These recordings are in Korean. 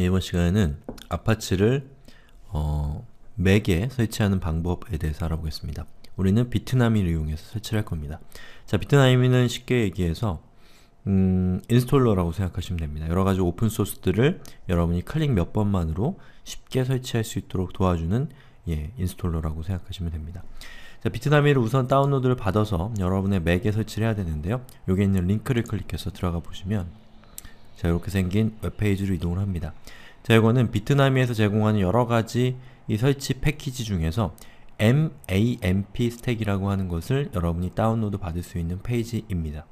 예, 이번 시간에는 아파치를 어, 맥에 설치하는 방법에 대해서 알아보겠습니다. 우리는 비트나미를 이용해서 설치를 할 겁니다. 자, 비트나미는 쉽게 얘기해서 음, 인스톨러라고 생각하시면 됩니다. 여러가지 오픈소스들을 여러분이 클릭 몇 번만으로 쉽게 설치할 수 있도록 도와주는 예, 인스톨러라고 생각하시면 됩니다. 자, 비트나미를 우선 다운로드를 받아서 여러분의 맥에 설치를 해야 되는데요. 여기 있는 링크를 클릭해서 들어가 보시면 자 이렇게 생긴 웹페이지로 이동을 합니다. 자 이거는 비트나미에서 제공하는 여러가지 이 설치 패키지 중에서 MAMP 스택이라고 하는 것을 여러분이 다운로드 받을 수 있는 페이지입니다.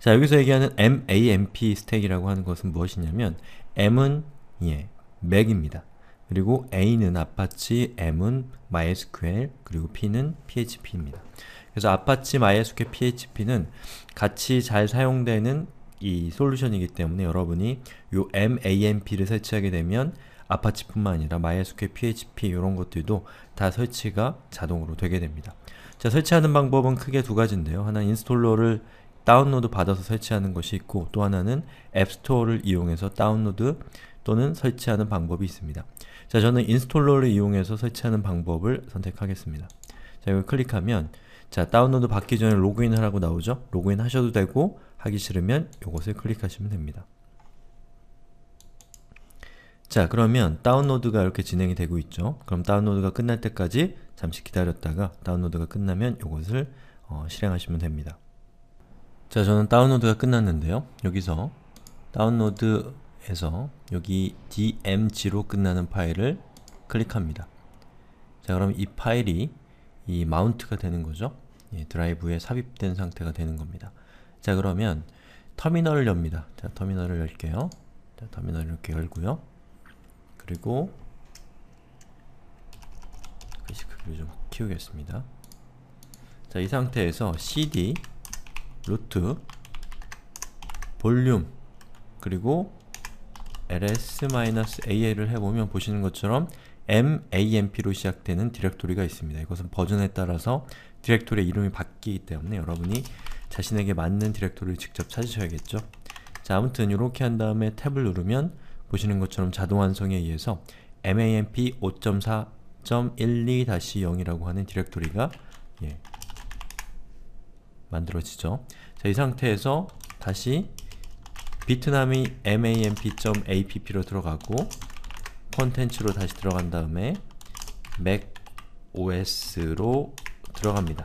자 여기서 얘기하는 MAMP 스택이라고 하는 것은 무엇이냐면 M은 예, 맥입니다. 그리고 A는 아파치, M은 MySQL, 그리고 P는 PHP입니다. 그래서 아파치, MySQL, PHP는 같이 잘 사용되는 이 솔루션이기 때문에 여러분이 요 MAMP를 설치하게 되면 아파치뿐만 아니라 MySQL, PHP 이런 것들도 다 설치가 자동으로 되게 됩니다. 자, 설치하는 방법은 크게 두 가지인데요. 하나는 인스톨러를 다운로드 받아서 설치하는 것이 있고 또 하나는 앱스토어를 이용해서 다운로드 또는 설치하는 방법이 있습니다. 자, 저는 인스톨러를 이용해서 설치하는 방법을 선택하겠습니다. 자, 이걸 클릭하면 자, 다운로드 받기 전에 로그인 하라고 나오죠? 로그인 하셔도 되고 하기 싫으면 이것을 클릭하시면 됩니다. 자, 그러면 다운로드가 이렇게 진행이 되고 있죠? 그럼 다운로드가 끝날 때까지 잠시 기다렸다가 다운로드가 끝나면 이것을 어, 실행하시면 됩니다. 자, 저는 다운로드가 끝났는데요. 여기서 다운로드에서 여기 dmg로 끝나는 파일을 클릭합니다. 자, 그럼 이 파일이 이 마운트가 되는 거죠. 예, 드라이브에 삽입된 상태가 되는 겁니다. 자 그러면 터미널을 엽니다. 자 터미널을 열게요. 자 터미널을 이렇게 열고요. 그리고 글씨 크기를 좀 키우겠습니다. 자 이 상태에서 cd 루트 볼륨 그리고 ls-al을 해보면 보시는 것처럼 mamp로 시작되는 디렉토리가 있습니다. 이것은 버전에 따라서 디렉토리의 이름이 바뀌기 때문에 여러분이 자신에게 맞는 디렉토리를 직접 찾으셔야겠죠. 자, 아무튼 이렇게 한 다음에 탭을 누르면 보시는 것처럼 자동 완성에 의해서 mamp 5.4.12-0이라고 하는 디렉토리가 예, 만들어지죠. 자, 이 상태에서 다시 비트남이 mamp.app로 들어가고 콘텐츠로 다시 들어간 다음에 맥 OS로 들어갑니다.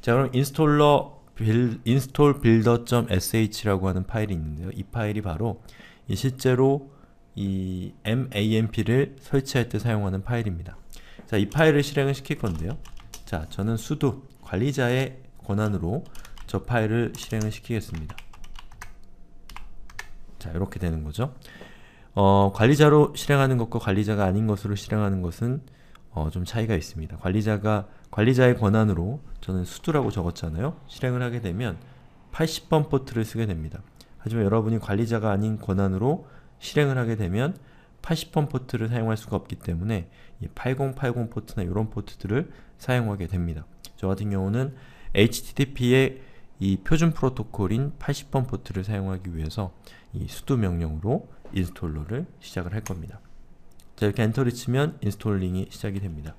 자 그럼 인스톨러 빌, i n s t a s h 라고 하는 파일이 있는데요. 이 파일이 바로 이 실제로 이 mamp를 설치할 때 사용하는 파일입니다. 자, 이 파일을 실행을 시킬 건데요. 자, 저는 sudo 관리자의 권한으로 저 파일을 실행을 시키겠습니다. 자, 이렇게 되는 거죠. 어, 관리자로 실행하는 것과 관리자가 아닌 것으로 실행하는 것은 어, 좀 차이가 있습니다. 관리자가 관리자의 권한으로 저는 수두라고 적었잖아요. 실행을 하게 되면 80번 포트를 쓰게 됩니다. 하지만 여러분이 관리자가 아닌 권한으로 실행을 하게 되면 80번 포트를 사용할 수가 없기 때문에 8080 포트나 이런 포트들을 사용하게 됩니다. 저 같은 경우는 HTTP의 이 표준 프로토콜인 80번 포트를 사용하기 위해서 이 수두 명령으로 인스톨러를 시작을 할 겁니다. 자 이렇게 엔터를 치면 인스톨링이 시작이 됩니다.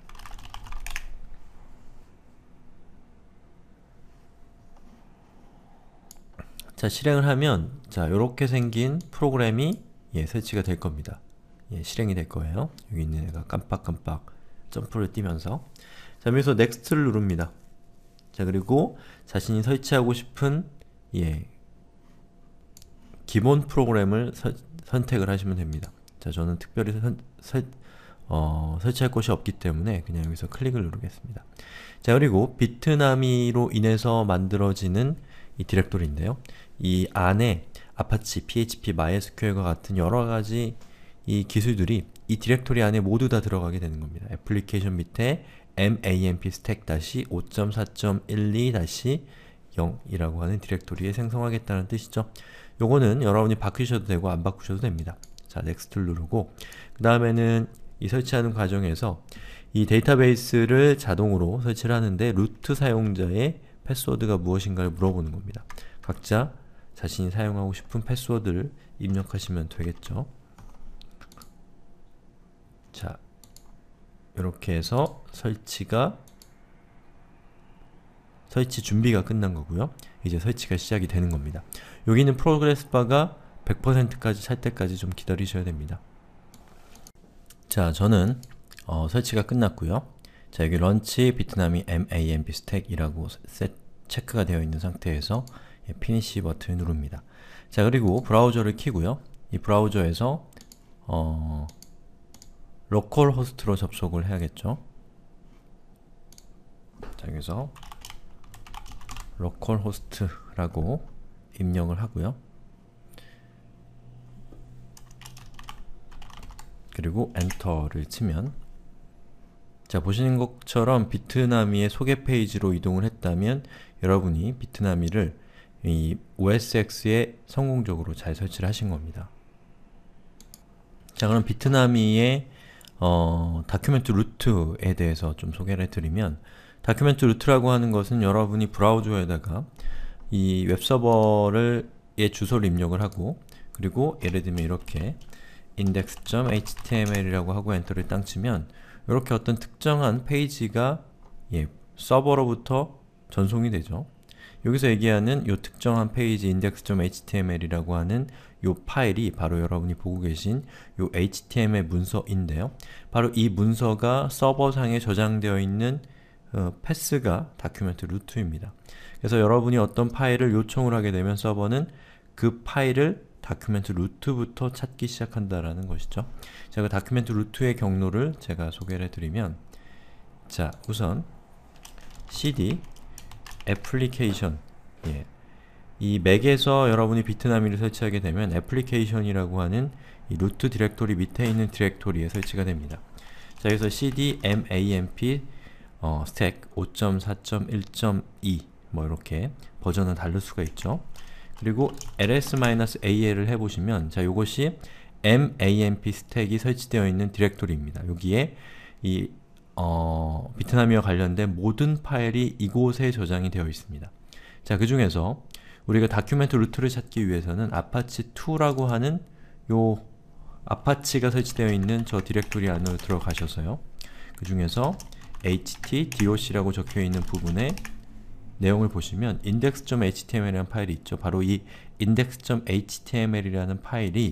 자 실행을 하면 자이렇게 생긴 프로그램이 예, 설치가 될 겁니다. 예, 실행이 될 거예요. 여기 있는 애가 깜빡깜빡 점프를 뛰면서 자 여기서 넥스트를 누릅니다. 자 그리고 자신이 설치하고 싶은 예 기본 프로그램을 서, 선택을 하시면 됩니다. 자, 저는 특별히 선, 설, 어, 설치할 곳이 없기 때문에 그냥 여기서 클릭을 누르겠습니다. 자, 그리고 비트나미로 인해서 만들어지는 이 디렉토리인데요. 이 안에 아파치, PHP, MySQL과 같은 여러가지 이 기술들이 이 디렉토리 안에 모두 다 들어가게 되는 겁니다. 애플리케이션 밑에 mamp stack-5.4.12- 0이라고 하는 디렉토리에 생성하겠다는 뜻이죠. 요거는 여러분이 바꾸셔도 되고 안 바꾸셔도 됩니다. 자, 넥스트를 누르고 그 다음에는 이 설치하는 과정에서 이 데이터베이스를 자동으로 설치를 하는데 루트 사용자의 패스워드가 무엇인가를 물어보는 겁니다. 각자 자신이 사용하고 싶은 패스워드를 입력하시면 되겠죠. 자, 이렇게 해서 설치가 설치 준비가 끝난 거고요. 이제 설치가 시작이 되는 겁니다. 여기는 프로그레스 바가 100%까지 찰 때까지 좀 기다리셔야 됩니다. 자, 저는 어, 설치가 끝났고요. 자, 여기 런치 비트나미 MAMP b s t c 택이라고 체크가 되어 있는 상태에서 예, 피니시 버튼을 누릅니다. 자, 그리고 브라우저를 키고요. 이 브라우저에서 어, 로컬 호스트로 접속을 해야겠죠. 자, 여기서 l o c a l h o s t 라고 입력을 하고요. 그리고 엔터를 치면 자 보시는 것처럼 비트나미의 소개 페이지로 이동을 했다면 여러분이 비트나미를 이 OSX에 성공적으로 잘 설치를 하신 겁니다. 자 그럼 비트나미의 어, 다큐멘트 루트에 대해서 좀 소개를 해드리면 다큐멘트 루트라고 하는 것은 여러분이 브라우저에다가 이 웹서버를 의 주소를 입력을 하고 그리고 예를 들면 이렇게 index.html이라고 하고 엔터를 땅 치면 이렇게 어떤 특정한 페이지가 예, 서버로부터 전송이 되죠. 여기서 얘기하는 이 특정한 페이지 index.html이라고 하는 이 파일이 바로 여러분이 보고 계신 이 html 문서인데요. 바로 이 문서가 서버상에 저장되어 있는 어, 패스가 다큐멘트 루트입니다. 그래서 여러분이 어떤 파일을 요청을 하게 되면 서버는 그 파일을 다큐멘트 루트부터 찾기 시작한다라는 것이죠. 제가 그 다큐멘트 루트의 경로를 제가 소개를 해드리면 자, 우선 cd application 예. 이 맥에서 여러분이 비트나미를 설치하게 되면 애플리케이션이라고 하는 이 루트 디렉토리 밑에 있는 디렉토리에 설치가 됩니다. 자, 여기서 cd mamp 어, 스택 5.4.1.2 뭐 이렇게 버전은다를 수가 있죠. 그리고 ls-al을 해보시면 자이것이 mamp 스택이 설치되어 있는 디렉토리입니다. 여기에 이 어, 비트남이와 관련된 모든 파일이 이곳에 저장이 되어 있습니다. 자, 그 중에서 우리가 다큐멘트 루트를 찾기 위해서는 apache2라고 하는 요아파 a 가 설치되어 있는 저 디렉토리 안으로 들어가셔서요. 그 중에서 htdoc라고 적혀있는 부분에 내용을 보시면 index.html이라는 파일이 있죠. 바로 이 index.html이라는 파일이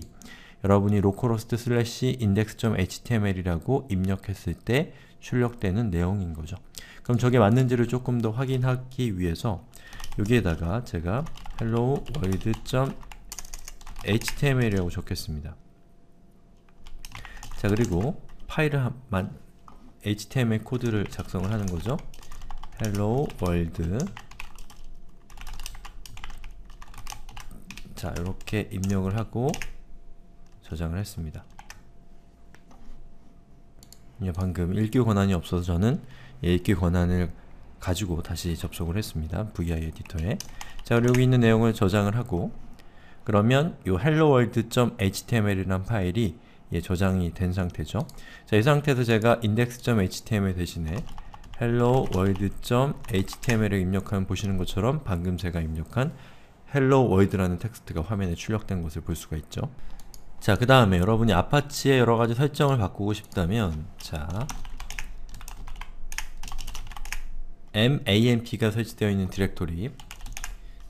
여러분이 localhost slash index.html이라고 입력했을 때 출력되는 내용인 거죠. 그럼 저게 맞는지를 조금 더 확인하기 위해서 여기에다가 제가 hello world.html이라고 적겠습니다. 자 그리고 파일을 한, 만, HTML 코드를 작성을 하는 거죠. hello world 자, 이렇게 입력을 하고 저장을 했습니다. 예, 방금 읽기 권한이 없어서 저는 읽기 예, 권한을 가지고 다시 접속을 했습니다. vi 에디터에 자, 여기 있는 내용을 저장을 하고 그러면 이 helloworld.html이란 파일이 예, 저장이 된 상태죠. 자, 이 상태에서 제가 index.html 대신에 hello world.html을 입력하면 보시는 것처럼 방금 제가 입력한 hello world라는 텍스트가 화면에 출력된 것을 볼 수가 있죠. 자, 그 다음에 여러분이 아파치의 여러가지 설정을 바꾸고 싶다면 자 mamp가 설치되어 있는 디렉토리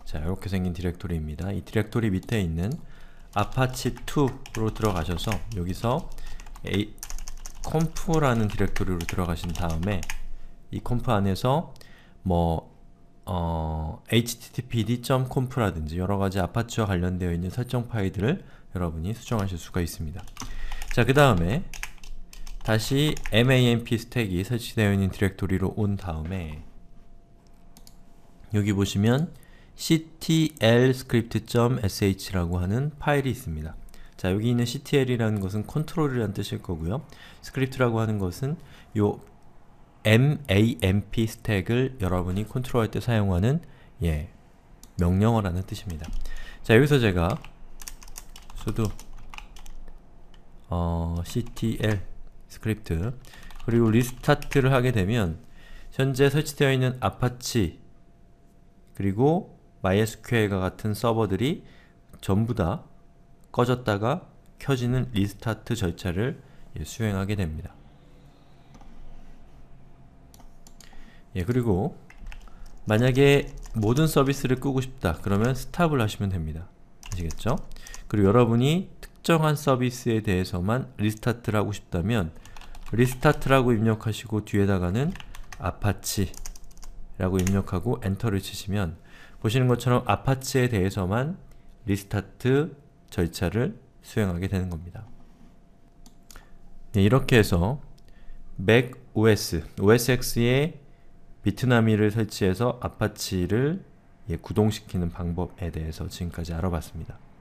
자, 이렇게 생긴 디렉토리입니다. 이 디렉토리 밑에 있는 아파치2로 들어가셔서 여기서 a c o 컴프라는 디렉토리로 들어가신 다음에 이 컴프 안에서 뭐 어, httpd.comp라든지 여러가지 아파치와 관련되어 있는 설정 파일들을 여러분이 수정하실 수가 있습니다. 자, 그 다음에 다시 mamp 스택이 설치되어 있는 디렉토리로 온 다음에 여기 보시면 ctlscript.sh라고 하는 파일이 있습니다. 자, 여기 있는 ctl이라는 것은 컨트롤이라는 뜻일 거고요. 스크립트라고 하는 것은 요 mamp 스택을 여러분이 컨트롤할 때 사용하는 예, 명령어라는 뜻입니다. 자, 여기서 제가 sudo 어, ctl 스크립트 그리고 리스타트를 하게 되면 현재 설치되어 있는 아파치 그리고 MySQL과 같은 서버들이 전부 다 꺼졌다가 켜지는 리스타트 절차를 예, 수행하게 됩니다. 예, 그리고 만약에 모든 서비스를 끄고 싶다 그러면 스탑을 하시면 됩니다. 아시겠죠? 그리고 여러분이 특정한 서비스에 대해서만 리스타트를 하고 싶다면 리스타트라고 입력하시고 뒤에다가는 아파치 라고 입력하고 엔터를 치시면 보시는 것처럼 아파트에 대해서만 리스타트 절차를 수행하게 되는 겁니다. 네, 이렇게 해서 mac OS, OSX에 비트나미를 설치해서 아파치를 예, 구동시키는 방법에 대해서 지금까지 알아봤습니다.